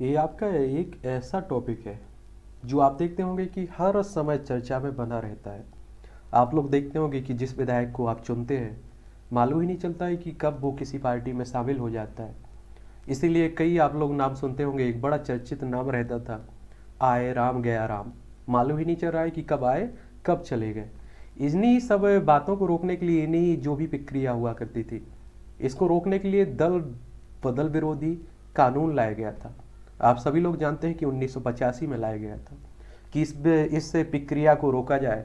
ये आपका एक ऐसा टॉपिक है जो आप देखते होंगे कि हर समय चर्चा में बना रहता है आप लोग देखते होंगे कि जिस विधायक को आप चुनते हैं मालूम ही नहीं चलता है कि कब वो किसी पार्टी में शामिल हो जाता है इसीलिए कई आप लोग नाम सुनते होंगे एक बड़ा चर्चित नाम रहता था आए राम गया राम मालूम ही नहीं चल रहा है कि कब आए कब चले गए इन्हीं सब बातों को रोकने के लिए इन्हीं जो भी प्रक्रिया हुआ करती थी इसको रोकने के लिए दल बदल विरोधी कानून लाया गया था आप सभी लोग जानते हैं कि उन्नीस में लाया गया था कि इस इस प्रक्रिया को रोका जाए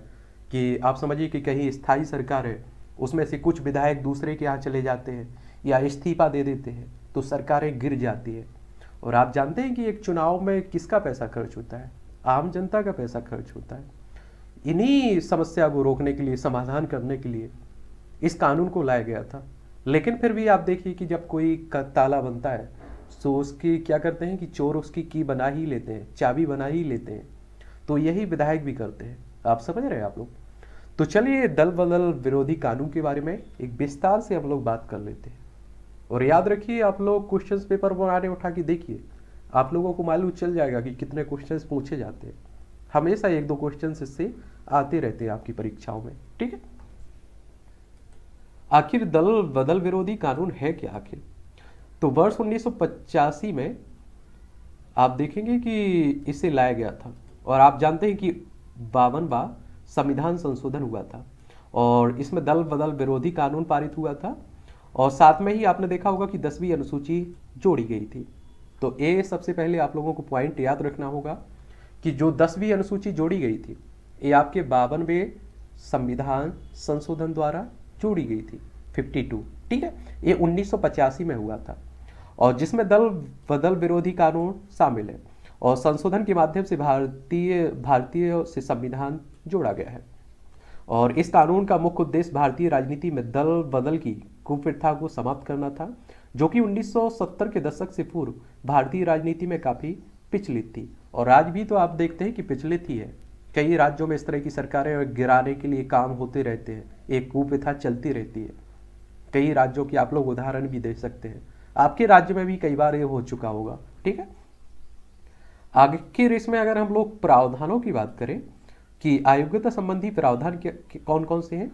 कि आप समझिए कि कहीं स्थायी सरकार है उसमें से कुछ विधायक दूसरे के यहाँ चले जाते हैं या इस्तीफा दे देते हैं तो सरकारें गिर जाती है और आप जानते हैं कि एक चुनाव में किसका पैसा खर्च होता है आम जनता का पैसा खर्च होता है इन्हीं समस्या को रोकने के लिए समाधान करने के लिए इस कानून को लाया गया था लेकिन फिर भी आप देखिए कि जब कोई ताला बनता है सो उसकी क्या करते हैं कि चोर उसकी की बना ही लेते हैं चाबी बना ही लेते हैं तो यही विधायक भी करते हैं आप समझ रहे हैं आप लोग तो चलिए दल बदल विरोधी कानून के बारे में एक विस्तार से हम लोग बात कर लेते हैं और याद रखिए आप लोग क्वेश्चंस पेपर बनाने उठा के देखिए आप लोगों को मालूम चल जाएगा कि कितने क्वेश्चंस पूछे जाते हैं हमेशा एक दो क्वेश्चन इससे आते रहते हैं आपकी परीक्षाओं में ठीक है आखिर दल बदल विरोधी कानून है क्या आखिर तो वर्ष उन्नीस में आप देखेंगे कि इसे लाया गया था और आप जानते हैं कि बावनवा संविधान संशोधन हुआ था और इसमें दल बदल विरोधी कानून पारित हुआ था और साथ में ही आपने देखा होगा कि दसवीं अनुसूची जोड़ी गई थी तो ए सबसे पहले आप लोगों को पॉइंट याद रखना होगा कि जो दसवीं अनुसूची जोड़ी गई थी ये आपके बावनवे संविधान संशोधन द्वारा जोड़ी गई थी 52 ठीक है ये उन्नीस में हुआ था और जिसमें दल बदल विरोधी कानून शामिल है और संशोधन के माध्यम से भारतीय भारतीय से संविधान जोड़ा गया है और इस कानून का मुख्य उद्देश्य भारतीय राजनीति में दल बदल की कुप्रथा को समाप्त करना था जो कि 1970 के दशक से पूर्व भारतीय राजनीति में काफ़ी पिछलित थी और आज भी तो आप देखते हैं कि पिछलित ही है कई राज्यों में इस तरह की सरकारें गिराने के लिए काम होते रहते हैं एक कुप्रथा चलती रहती है कई राज्यों की आप लोग उदाहरण भी दे सकते हैं आपके राज्य में भी कई बार ये हो चुका होगा ठीक है आगे के रेस में अगर हम लोग प्रावधानों की बात करें कि आयोग्यता संबंधी प्रावधान कौन कौन से हैं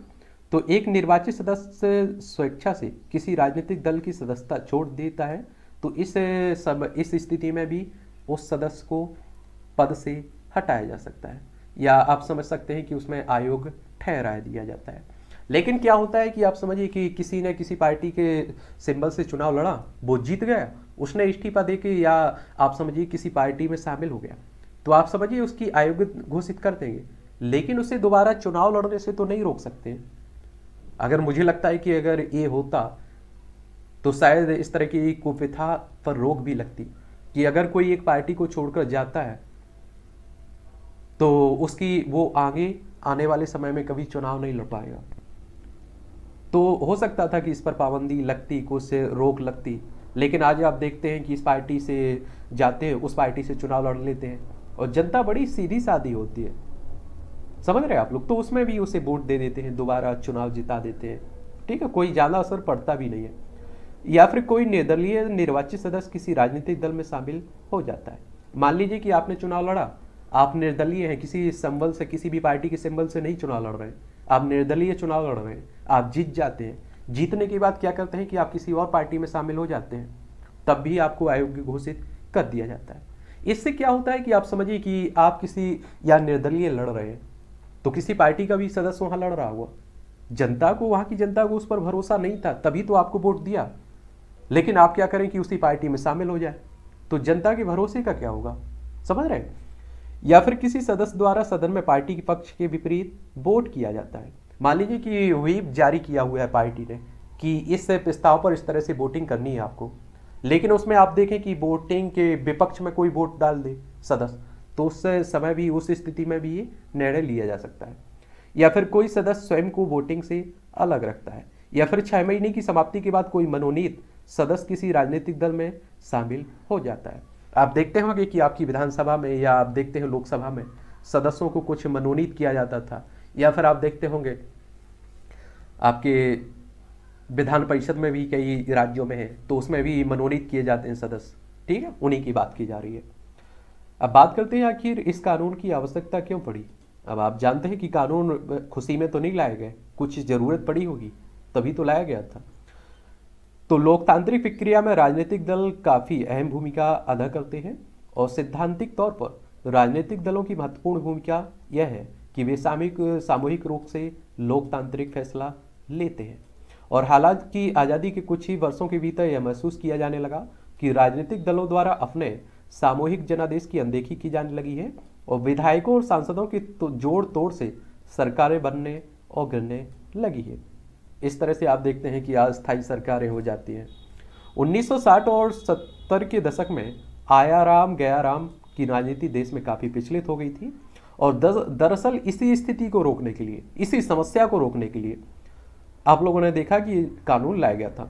तो एक निर्वाचित सदस्य स्वेच्छा से किसी राजनीतिक दल की सदस्यता छोड़ देता है तो इस सब इस स्थिति में भी उस सदस्य को पद से हटाया जा सकता है या आप समझ सकते हैं कि उसमें आयोग ठहराया दिया जाता है लेकिन क्या होता है कि आप समझिए कि किसी ने किसी पार्टी के सिंबल से चुनाव लड़ा वो जीत गया उसने इस्तीफा दे के या आप समझिए किसी पार्टी में शामिल हो गया तो आप समझिए उसकी आयोग घोषित कर देंगे लेकिन उसे दोबारा चुनाव लड़ने से तो नहीं रोक सकते अगर मुझे लगता है कि अगर ये होता तो शायद इस तरह की कुप्रथा पर रोक भी लगती कि अगर कोई एक पार्टी को छोड़कर जाता है तो उसकी वो आगे आने वाले समय में कभी चुनाव नहीं लड़ पाएगा तो हो सकता था कि इस पर पाबंदी लगती कुछ से रोक लगती लेकिन आज आप देखते हैं कि इस पार्टी से जाते हैं उस पार्टी से चुनाव लड़ लेते हैं और जनता बड़ी सीधी सादी होती है समझ रहे हैं आप लोग तो उसमें भी उसे वोट दे देते हैं दोबारा चुनाव जिता देते हैं ठीक है कोई ज़्यादा असर पड़ता भी नहीं है या फिर कोई निर्दलीय निर्वाचित सदस्य किसी राजनीतिक दल में शामिल हो जाता है मान लीजिए कि आपने चुनाव लड़ा आप निर्दलीय हैं किसी संबल से किसी भी पार्टी के सिंबल से नहीं चुनाव लड़ रहे हैं आप निर्दलीय चुनाव लड़ रहे हैं आप जीत जाते हैं जीतने के बाद क्या करते हैं कि आप किसी और पार्टी में शामिल हो जाते हैं तब भी आपको अयोग्य घोषित कर दिया जाता है इससे क्या होता है कि आप समझिए कि आप किसी या निर्दलीय लड़ रहे हैं तो किसी पार्टी का भी सदस्य वहाँ लड़ रहा हुआ जनता को वहाँ की जनता को उस पर भरोसा नहीं था तभी तो आपको वोट दिया लेकिन आप क्या करें कि उसी पार्टी में शामिल हो जाए तो जनता के भरोसे का क्या होगा समझ रहे हैं या फिर किसी सदस्य द्वारा सदन में पार्टी के पक्ष के विपरीत वोट किया जाता है मान लीजिए कि व्हीप जारी किया हुआ है पार्टी ने कि इस प्रस्ताव पर इस तरह से वोटिंग करनी है आपको लेकिन उसमें आप देखें कि वोटिंग के विपक्ष में कोई वोट डाल दे सदस्य तो उस समय भी उस स्थिति में भी ये निर्णय लिया जा सकता है या फिर कोई सदस्य स्वयं को वोटिंग से अलग रखता है या फिर छह महीने की समाप्ति के बाद कोई मनोनीत सदस्य किसी राजनीतिक दल में शामिल हो जाता है आप देखते होंगे कि आपकी विधानसभा में या आप देखते हैं लोकसभा में सदस्यों को कुछ मनोनीत किया जाता था या फिर आप देखते होंगे आपके विधान परिषद में भी कई राज्यों में है तो उसमें भी मनोनीत किए जाते हैं सदस्य ठीक है उन्हीं की बात की जा रही है अब बात करते हैं आखिर इस कानून की आवश्यकता क्यों पड़ी अब आप जानते हैं कि कानून खुशी में तो नहीं लाए गए कुछ ज़रूरत पड़ी होगी तभी तो लाया गया था तो लोकतांत्रिक प्रक्रिया में राजनीतिक दल काफ़ी अहम भूमिका अदा करते हैं और सिद्धांतिक तौर पर राजनीतिक दलों की महत्वपूर्ण भूमिका यह है कि वे सामूहिक सामूहिक रूप से लोकतांत्रिक फैसला लेते हैं और हालांकि आज़ादी के कुछ ही वर्षों के भीतर यह महसूस किया जाने लगा कि राजनीतिक दलों द्वारा अपने सामूहिक जनादेश की अनदेखी की जाने लगी है और विधायकों और सांसदों की तो जोड़ तोड़ से सरकारें बनने और गिरने लगी है इस तरह से आप देखते हैं कि अस्थायी सरकारें हो जाती हैं 1960 और 70 के दशक में आया राम गया राम की राजनीति देश में काफ़ी पिछलित हो गई थी और दरअसल इसी स्थिति को रोकने के लिए इसी समस्या को रोकने के लिए आप लोगों ने देखा कि कानून लाया गया था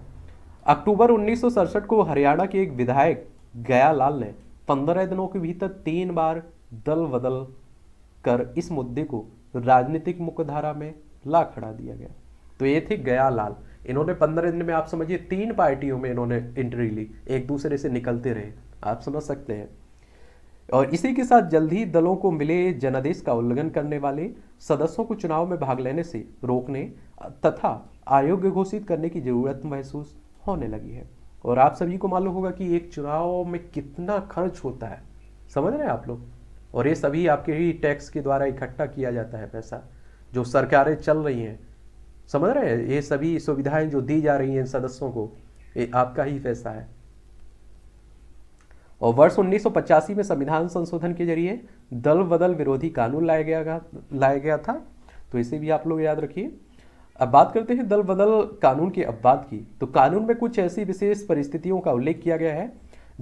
अक्टूबर उन्नीस को हरियाणा के एक विधायक लाल ने पंद्रह दिनों के भीतर तीन बार दल बदल कर इस मुद्दे को राजनीतिक मुख्यधारा में ला खड़ा दिया गया तो ये थे गया लाल इन्होंने पंद्रह दिन में आप समझिए तीन पार्टियों में इन्होंने एंट्री ली एक दूसरे से निकलते रहे आप समझ सकते हैं और इसी के साथ जल्द ही दलों को मिले जनादेश का उल्लंघन करने वाले सदस्यों को चुनाव में भाग लेने से रोकने तथा आयोग्य घोषित करने की जरूरत महसूस होने लगी है और आप सभी को मालूम होगा कि एक चुनाव में कितना खर्च होता है समझ रहे हैं आप लोग और ये सभी आपके ही टैक्स के द्वारा इकट्ठा किया जाता है पैसा जो सरकारें चल रही हैं समझ रहे हैं ये सभी सुविधाएं जो दी जा रही हैं सदस्यों को ये आपका ही पैसा है और वर्ष उन्नीस में संविधान संशोधन के जरिए दल बदल विरोधी कानून लाया गया लाया गया था तो इसे भी आप लोग याद रखिए अब बात करते हैं दल बदल कानून की अपवाद बात की तो कानून में कुछ ऐसी विशेष परिस्थितियों का उल्लेख किया गया है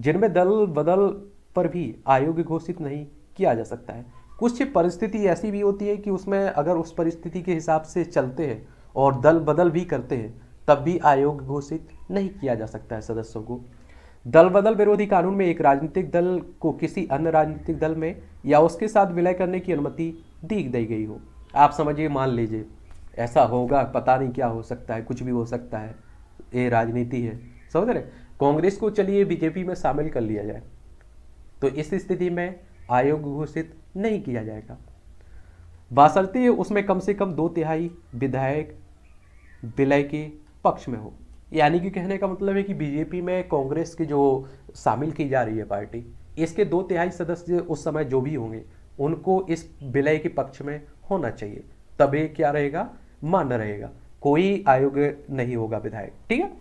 जिनमें दल बदल पर भी आयोग घोषित नहीं किया जा सकता है कुछ परिस्थिति ऐसी भी होती है कि उसमें अगर उस परिस्थिति के हिसाब से चलते हैं और दल बदल भी करते हैं तब भी आयोग घोषित नहीं किया जा सकता है सदस्यों को दल बदल विरोधी कानून में एक राजनीतिक दल को किसी अन्य राजनीतिक दल में या उसके साथ विलय करने की अनुमति दी दी गई हो आप समझिए मान लीजिए ऐसा होगा पता नहीं क्या हो सकता है कुछ भी हो सकता है ये राजनीति है समझ रहे कांग्रेस को चलिए बीजेपी में शामिल कर लिया जाए तो इस स्थिति में आयोग घोषित नहीं किया जाएगा बासरती उसमें कम से कम दो तिहाई विधायक विलय के पक्ष में हो यानी कि कहने का मतलब है कि बीजेपी में कांग्रेस की जो शामिल की जा रही है पार्टी इसके दो तिहाई सदस्य उस समय जो भी होंगे उनको इस विलय के पक्ष में होना चाहिए तभी क्या रहेगा मान्य रहेगा कोई आयोग नहीं होगा विधायक ठीक है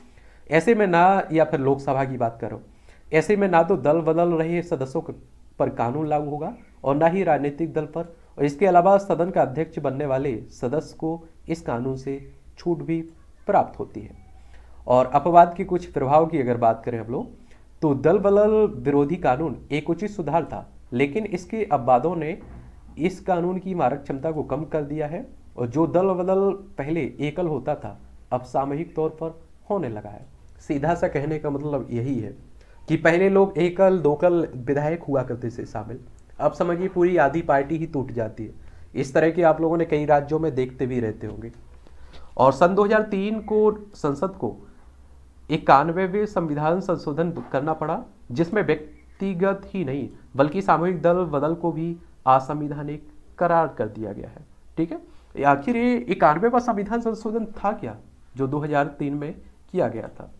ऐसे में ना या फिर लोकसभा की बात करो ऐसे में ना तो दल बदल रहे सदस्यों पर कानून लागू होगा और ना ही राजनीतिक दल पर और इसके अलावा सदन का अध्यक्ष बनने वाले सदस्य को इस कानून से छूट भी प्राप्त होती है और अपवाद के कुछ प्रभाव की अगर बात करें हम लोग तो दल बदल विरोधी कानून एक उचित सुधार था लेकिन इसके अपवादों ने इस कानून की मारक क्षमता को कम कर दिया है और जो दल बदल पहले एकल होता था अब सामूहिक तौर पर होने लगा है सीधा सा कहने का मतलब यही है कि पहले लोग एकल दोकल विधायक हुआ करते थे शामिल अब समझिए पूरी आधी पार्टी ही टूट जाती है इस तरह के आप लोगों ने कई राज्यों में देखते भी रहते होंगे और सन 2003 को संसद को इक्यानवेवे संविधान संशोधन करना पड़ा जिसमें व्यक्तिगत ही नहीं बल्कि सामूहिक दल बदल को भी असंविधानिक करार कर दिया गया है ठीक है आखिर ये इक्यानवेवा संविधान संशोधन था क्या जो 2003 में किया गया था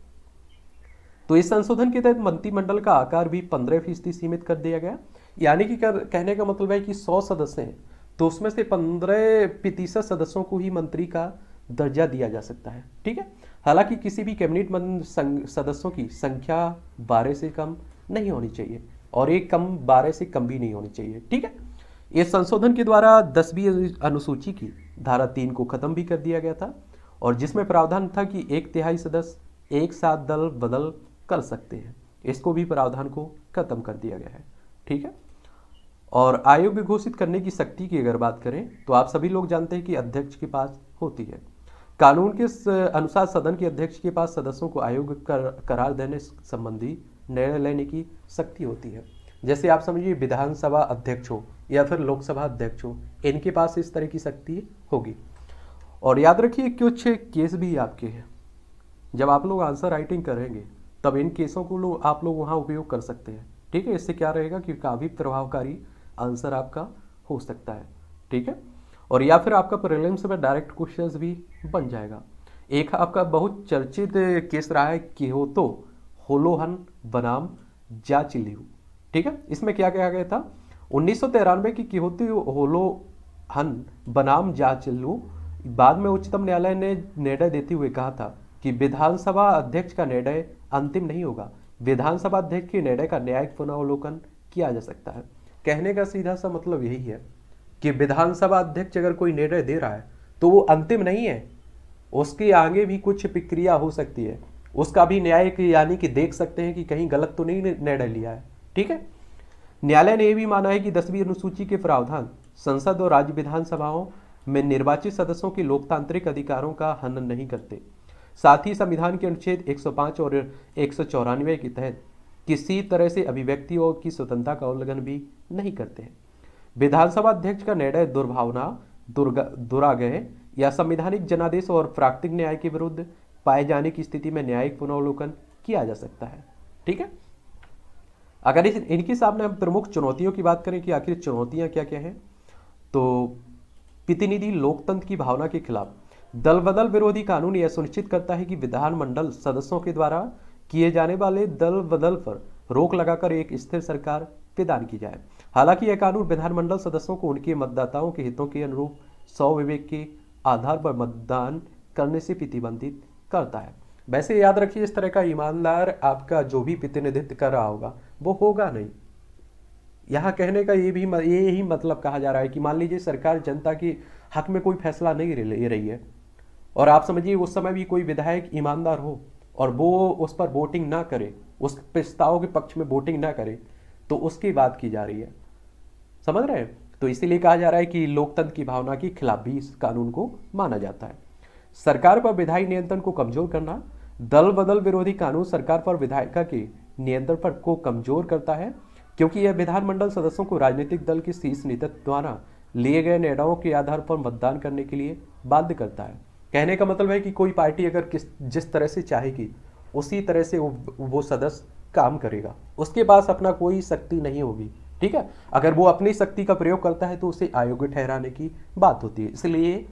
तो इस संशोधन के तहत मंत्रिमंडल का आकार भी पंद्रह फीसदी सीमित कर दिया गया यानी कि कर, कहने का मतलब है कि सौ सदस्य हैं तो उसमें से पंद्रह प्रतिशत सदस्यों को ही मंत्री का दर्जा दिया जा सकता है ठीक है हालांकि किसी भी कैबिनेट सदस्यों की संख्या बारह से कम नहीं होनी चाहिए और एक कम बारह से कम भी नहीं होनी चाहिए ठीक है इस संशोधन के द्वारा दसवीं अनुसूची की धारा तीन को खत्म भी कर दिया गया था और जिसमें प्रावधान था कि एक तिहाई सदस्य एक साथ दल बदल कर सकते हैं इसको भी प्रावधान को खत्म कर दिया गया है ठीक है और आयोग घोषित करने की शक्ति की अगर बात करें तो आप सभी लोग जानते हैं कि अध्यक्ष के पास होती है कानून के अनुसार सदन के अध्यक्ष के पास सदस्यों को आयोग कर, करार देने संबंधी निर्णय लेने की शक्ति होती है जैसे आप समझिए विधानसभा अध्यक्ष हो या फिर लोकसभा अध्यक्ष हो इनके पास इस तरह की शक्ति होगी और याद रखिए कुछ केस भी आपके हैं जब आप लोग आंसर राइटिंग करेंगे तब इन केसों को लो, आप लोग वहाँ उपयोग कर सकते हैं ठीक है इससे क्या रहेगा कि काफ़ी प्रभावकारी आंसर आपका हो सकता है ठीक है और या फिर आपका प्रिलिम्स में डायरेक्ट क्वेश्चंस भी बन जाएगा एक आपका बहुत चर्चित केस रहा है कि हो तो होलोहन बनाम जा जाचिलियू ठीक है इसमें क्या कहा गया था उन्नीस की किहोती तो होलोहन बनाम जा चिल्लू बाद में उच्चतम न्यायालय ने निर्णय देते हुए कहा था कि विधानसभा अध्यक्ष का निर्णय अंतिम नहीं होगा विधानसभा अध्यक्ष के निर्णय का न्यायिक पुनरावलोकन किया जा सकता है कहने का सीधा सा मतलब यही है कि विधानसभा अध्यक्ष अगर कोई निर्णय दे रहा है तो वो अंतिम नहीं है उसके आगे भी कुछ प्रक्रिया हो सकती है उसका भी न्याय यानी कि देख सकते हैं कि कहीं गलत तो नहीं निर्णय लिया है ठीक है न्यायालय ने यह भी माना है कि दसवीं अनुसूची के प्रावधान संसद और राज्य विधानसभाओं में निर्वाचित सदस्यों के लोकतांत्रिक अधिकारों का हनन नहीं करते साथ ही संविधान के अनुच्छेद 105 और एक के तहत किसी तरह से अभिव्यक्तियों की स्वतंत्रता का उल्लंघन भी नहीं करते हैं विधानसभा अध्यक्ष का निर्णय दुर्भावना दुरागह या संविधानिक जनादेश और प्राकृतिक न्याय के विरुद्ध पाए जाने की स्थिति में न्यायिक पुनर्वलोकन किया जा सकता है ठीक है अगर इस इनके सामने हम प्रमुख चुनौतियों की बात करें कि आखिर चुनौतियां क्या क्या हैं तो प्रतिनिधि लोकतंत्र की भावना के खिलाफ दल बदल विरोधी कानून यह सुनिश्चित करता है कि विधानमंडल सदस्यों के द्वारा किए जाने वाले दल बदल पर रोक लगाकर एक स्थिर सरकार प्रदान की जाए हालांकि यह कानून विधानमंडल सदस्यों को उनके मतदाताओं के हितों के अनुरूप सौ विवेक के आधार पर मतदान करने से प्रतिबंधित करता है वैसे याद रखिए इस तरह का ईमानदार आपका जो भी प्रतिनिधित्व कर रहा होगा वो होगा नहीं यहाँ कहने का ये भी ये ही मतलब कहा जा रहा है कि मान लीजिए सरकार जनता के हक में कोई फैसला नहीं ले रही है और आप समझिए उस समय भी कोई विधायक ईमानदार हो और वो उस पर वोटिंग ना करे उस प्रस्ताव के पक्ष में वोटिंग ना करे तो उसकी बात की जा रही है समझ रहे हैं तो इसीलिए कहा जा रहा है कि लोकतंत्र की भावना के खिलाफ भी इस कानून को माना जाता है सरकार पर विधायी नियंत्रण को कमजोर करना दल बदल विरोधी कानून सरकार पर विधायिका के नियंत्रण पर को कमजोर करता है क्योंकि यह विधानमंडल सदस्यों को राजनीतिक दल के शीर्ष नेतृत्व द्वारा लिए गए निर्णयों के आधार पर मतदान करने के लिए बाध्य करता है कहने का मतलब है कि कोई पार्टी अगर किस जिस तरह से चाहेगी उसी तरह से वो, वो सदस्य काम करेगा उसके पास अपना कोई शक्ति नहीं होगी ठीक है अगर वो अपनी शक्ति का प्रयोग करता है तो उसे अयोग्य ठहराने की बात होती है इसलिए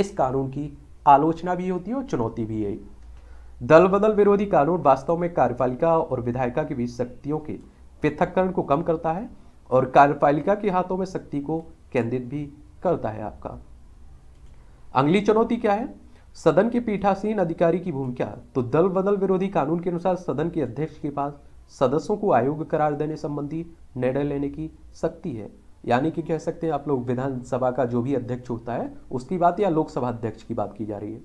इस कानून की आलोचना भी होती है और चुनौती भी है दल बदल विरोधी कानून वास्तव में कार्यपालिका और विधायिका के बीच शक्तियों के पृथककरण को कम करता है और कार्यपालिका के हाथों में शक्ति को केंद्रित भी करता है आपका अगली चुनौती क्या है सदन के पीठासीन अधिकारी की भूमिका तो दल बदल विरोधी कानून के अनुसार सदन के अध्यक्ष के पास सदस्यों को आयोग करार देने संबंधी निर्णय लेने की शक्ति है यानी कि कह सकते हैं आप लोग विधानसभा का जो भी अध्यक्ष होता है उसकी बात या लोकसभा अध्यक्ष की बात की जा रही है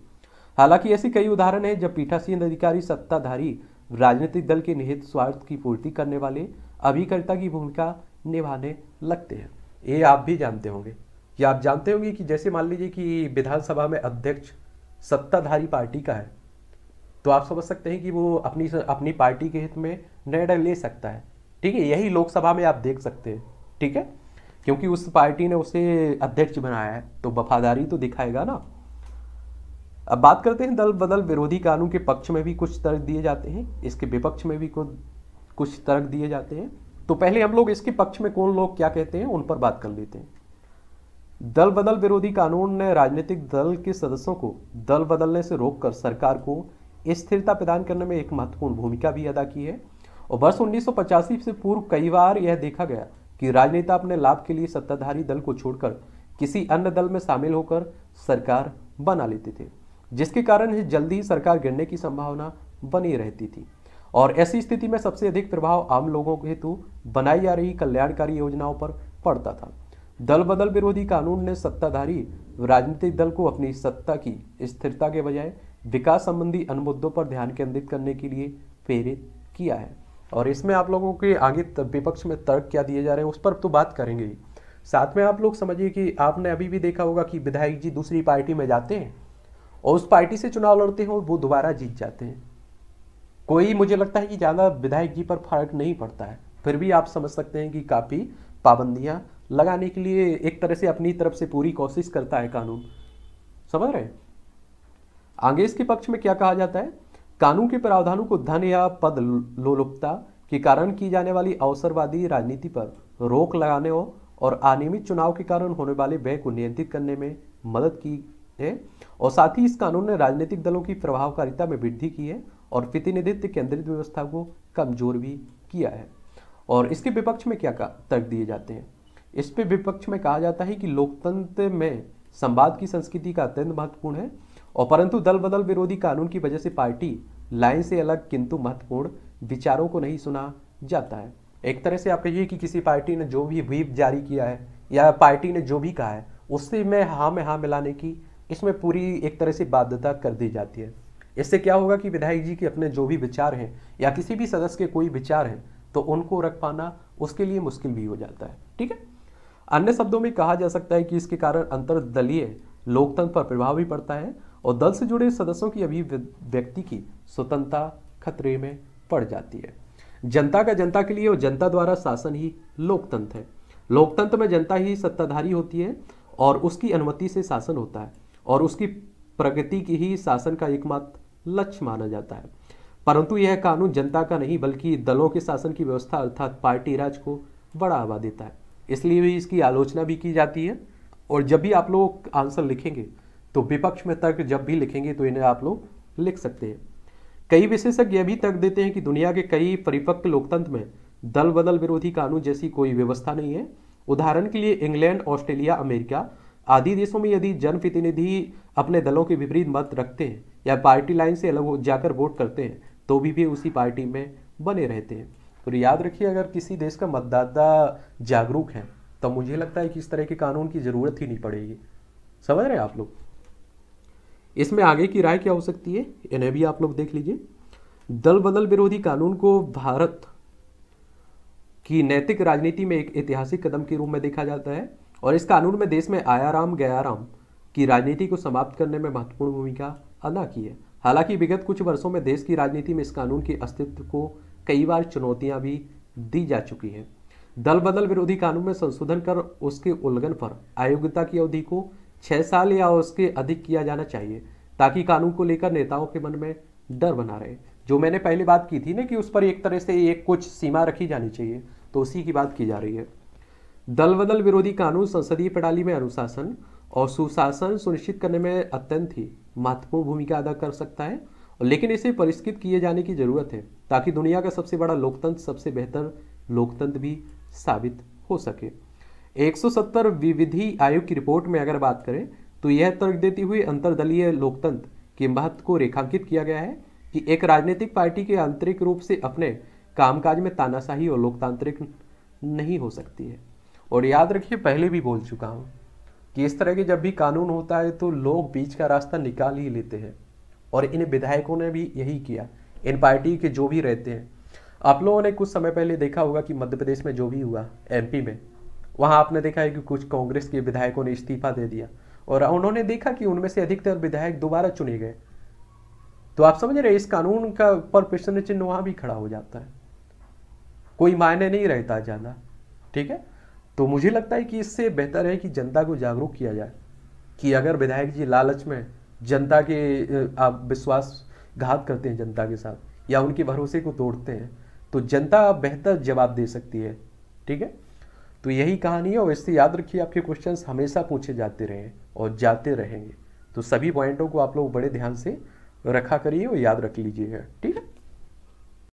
हालांकि ऐसे कई उदाहरण हैं जब पीठासीन अधिकारी सत्ताधारी राजनीतिक दल के निहित स्वार्थ की पूर्ति करने वाले अभिकर्ता की भूमिका निभाने लगते हैं ये आप भी जानते होंगे या आप जानते होंगे कि जैसे मान लीजिए कि विधानसभा में अध्यक्ष सत्ताधारी पार्टी का है तो आप समझ सकते हैं कि वो अपनी अपनी पार्टी के हित में निर्णय ले सकता है ठीक है यही लोकसभा में आप देख सकते हैं ठीक है क्योंकि उस पार्टी ने उसे अध्यक्ष बनाया है तो वफादारी तो दिखाएगा ना अब बात करते हैं दल बदल विरोधी कानून के पक्ष में भी कुछ तर्क दिए जाते हैं इसके विपक्ष में भी कुछ तर्क दिए जाते हैं तो पहले हम लोग इसके पक्ष में कौन लोग क्या कहते हैं उन पर बात कर लेते हैं दल बदल विरोधी कानून ने राजनीतिक दल के सदस्यों को दल बदलने से रोककर सरकार को स्थिरता प्रदान करने में एक महत्वपूर्ण भूमिका भी अदा की है और वर्ष उन्नीस से पूर्व कई बार यह देखा गया कि राजनेता अपने लाभ के लिए सत्ताधारी दल को छोड़कर किसी अन्य दल में शामिल होकर सरकार बना लेते थे जिसके कारण जल्दी ही सरकार गिरने की संभावना बनी रहती थी और ऐसी स्थिति में सबसे अधिक प्रभाव आम लोगों के हेतु बनाई जा रही कल्याणकारी योजनाओं पर पड़ता था दल बदल विरोधी कानून ने सत्ताधारी राजनीतिक दल को अपनी सत्ता की स्थिरता के बजाय विकास संबंधी अन्य मुद्दों पर ध्यान केंद्रित करने के लिए प्रेरित किया है और इसमें आप लोगों के आगे विपक्ष में तर्क क्या दिए जा रहे हैं उस पर तो बात करेंगे ही साथ में आप लोग समझिए कि आपने अभी भी देखा होगा कि विधायक जी दूसरी पार्टी में जाते हैं और उस पार्टी से चुनाव लड़ते हैं और वो दोबारा जीत जाते हैं कोई मुझे लगता है कि ज़्यादा विधायक जी पर फर्क नहीं पड़ता है फिर भी आप समझ सकते हैं कि काफ़ी पाबंदियाँ लगाने के लिए एक तरह से अपनी तरफ से पूरी कोशिश करता है कानून समझ रहे हैं आगे इसके पक्ष में क्या कहा जाता है कानून के प्रावधानों को धन या पद लोलुपता के कारण की जाने वाली अवसरवादी राजनीति पर रोक लगाने हो और अनियमित चुनाव के कारण होने वाले व्यय को नियंत्रित करने में मदद की है और साथ ही इस कानून ने राजनीतिक दलों की प्रभावकारिता में वृद्धि की है और प्रतिनिधित्व केंद्रित व्यवस्था को कमजोर भी किया है और इसके विपक्ष में क्या तर्क दिए जाते हैं इस पर विपक्ष में कहा जाता है कि लोकतंत्र में संवाद की संस्कृति का अत्यंत महत्वपूर्ण है और परंतु दल बदल विरोधी कानून की वजह से पार्टी लाइन से अलग किंतु महत्वपूर्ण विचारों को नहीं सुना जाता है एक तरह से आप कहिए कि किसी पार्टी ने जो भी व्हीप जारी किया है या पार्टी ने जो भी कहा है उससे में हाँ में हाँ मिलाने की इसमें पूरी एक तरह से बाध्यता कर दी जाती है इससे क्या होगा कि विधायक जी के अपने जो भी विचार हैं या किसी भी सदस्य के कोई विचार हैं तो उनको रख पाना उसके लिए मुश्किल भी हो जाता है ठीक है अन्य शब्दों में कहा जा सकता है कि इसके कारण अंतर्दलीय लोकतंत्र पर प्रभाव भी पड़ता है और दल से जुड़े सदस्यों की व्यक्ति की स्वतंत्रता खतरे में पड़ जाती है जनता का जनता के लिए और जनता द्वारा शासन ही लोकतंत्र है लोकतंत्र में जनता ही सत्ताधारी होती है और उसकी अनुमति से शासन होता है और उसकी प्रगति की ही शासन का एकमात्र लक्ष्य माना जाता है परंतु यह कानून जनता का नहीं बल्कि दलों के शासन की व्यवस्था अर्थात पार्टी राज को बढ़ावा देता है इसलिए भी इसकी आलोचना भी की जाती है और जब भी आप लोग आंसर लिखेंगे तो विपक्ष में तर्क जब भी लिखेंगे तो इन्हें आप लोग लिख सकते हैं कई विशेषज्ञ यह भी तर्क देते हैं कि दुनिया के कई परिपक्व लोकतंत्र में दल बदल विरोधी कानून जैसी कोई व्यवस्था नहीं है उदाहरण के लिए इंग्लैंड ऑस्ट्रेलिया अमेरिका आदि देशों में यदि जनप्रतिनिधि अपने दलों के विपरीत मत रखते हैं या पार्टी लाइन से अलग जाकर वोट करते हैं तो भी वे उसी पार्टी में बने रहते हैं तो याद रखिए अगर किसी देश का मतदाता जागरूक है तो मुझे लगता है कि इस तरह के कानून की ज़रूरत ही नहीं पड़ेगी समझ रहे हैं आप लोग इसमें आगे की राय क्या हो सकती है इन्हें भी आप लोग देख लीजिए दल बदल विरोधी कानून को भारत की नैतिक राजनीति में एक ऐतिहासिक कदम के रूप में देखा जाता है और इस कानून में देश में आया राम गया राम की राजनीति को समाप्त करने में महत्वपूर्ण भूमिका अदा की है हालांकि विगत कुछ वर्षों में देश की राजनीति में इस कानून के अस्तित्व को कई बार चुनौतियां भी दी जा चुकी हैं दल बदल विरोधी कानून में संशोधन कर उसके उल्लंघन पर अयोग्यता की अवधि को छः साल या उसके अधिक किया जाना चाहिए ताकि कानून को लेकर नेताओं के मन में डर बना रहे जो मैंने पहले बात की थी ना कि उस पर एक तरह से एक कुछ सीमा रखी जानी चाहिए तो उसी की बात की जा रही है दल बदल विरोधी कानून संसदीय प्रणाली में अनुशासन और सुशासन सुनिश्चित करने में अत्यंत ही महत्वपूर्ण भूमिका अदा कर सकता है लेकिन इसे परिष्कृत किए जाने की ज़रूरत है ताकि दुनिया का सबसे बड़ा लोकतंत्र सबसे बेहतर लोकतंत्र भी साबित हो सके 170 विविधि आयोग की रिपोर्ट में अगर बात करें तो यह तर्क देती हुई अंतरदलीय लोकतंत्र के महत्व को रेखांकित किया गया है कि एक राजनीतिक पार्टी के आंतरिक रूप से अपने कामकाज में तानाशाही और लोकतांत्रिक नहीं हो सकती है और याद रखिए पहले भी बोल चुका हूँ कि इस तरह के जब भी कानून होता है तो लोग बीच का रास्ता निकाल ही लेते हैं और इन विधायकों ने भी यही किया इन पार्टी के जो भी रहते हैं आप लोगों ने कुछ समय पहले देखा होगा कि मध्य प्रदेश में जो भी हुआ एमपी में वहाँ आपने देखा है कि कुछ कांग्रेस के विधायकों ने इस्तीफा दे दिया और उन्होंने देखा कि उनमें से अधिकतर विधायक दोबारा चुने गए तो आप समझ रहे इस कानून का पर प्रश्न चिन्ह वहां भी खड़ा हो जाता है कोई मायने नहीं रहता ज़्यादा ठीक है तो मुझे लगता है कि इससे बेहतर है कि जनता को जागरूक किया जाए कि अगर विधायक जी लालच में जनता के आप विश्वास घात करते हैं जनता के साथ या उनके भरोसे को तोड़ते हैं तो जनता बेहतर जवाब दे सकती है ठीक है तो यही कहानी है और इससे याद रखिए आपके क्वेश्चन हमेशा पूछे जाते रहे और जाते रहेंगे तो सभी पॉइंटों को आप लोग बड़े ध्यान से रखा करिए और याद रख लीजिएगा ठीक है